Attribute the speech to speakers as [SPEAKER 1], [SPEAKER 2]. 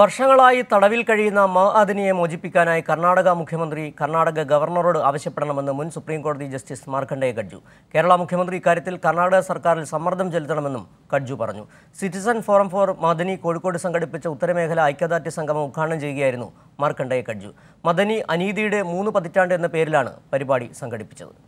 [SPEAKER 1] വർഷങ്ങളായി തടവിൽ കഴിയുന്ന മഅദിനിയെ മോചിപ്പിക്കാനായി കർണാടക മുഖ്യമന്ത്രി കർണാടക ഗവർണറോട് ആവശ്യപ്പെടണമെന്ന് മുൻ സുപ്രീംകോടതി ജസ്റ്റിസ് മാർക്കണ്ഡേയ കഡ്ജു കേരള മുഖ്യമന്ത്രി ഇക്കാര്യത്തിൽ കർണാടക സർക്കാരിൽ സമ്മർദ്ദം ചെലുത്തണമെന്നും കഡ്ജു പറഞ്ഞു citizen forum for Madani Kozhikode സംഘടിപ്പിച്ച ഉത്തരമേഖല ഐക്യദാർഢ്യ സംഗമം ഉദ്ഘാടനം ചെയ്യുകയായിരുന്നു മാർക്കണ്ഡേയ കഡ്ജു മദനി അനീതിയുടെ മൂന്ന് പതിറ്റാണ്ട് എന്ന പേരിലാണ് പരിപാടി സംഘടിപ്പിച്ചത്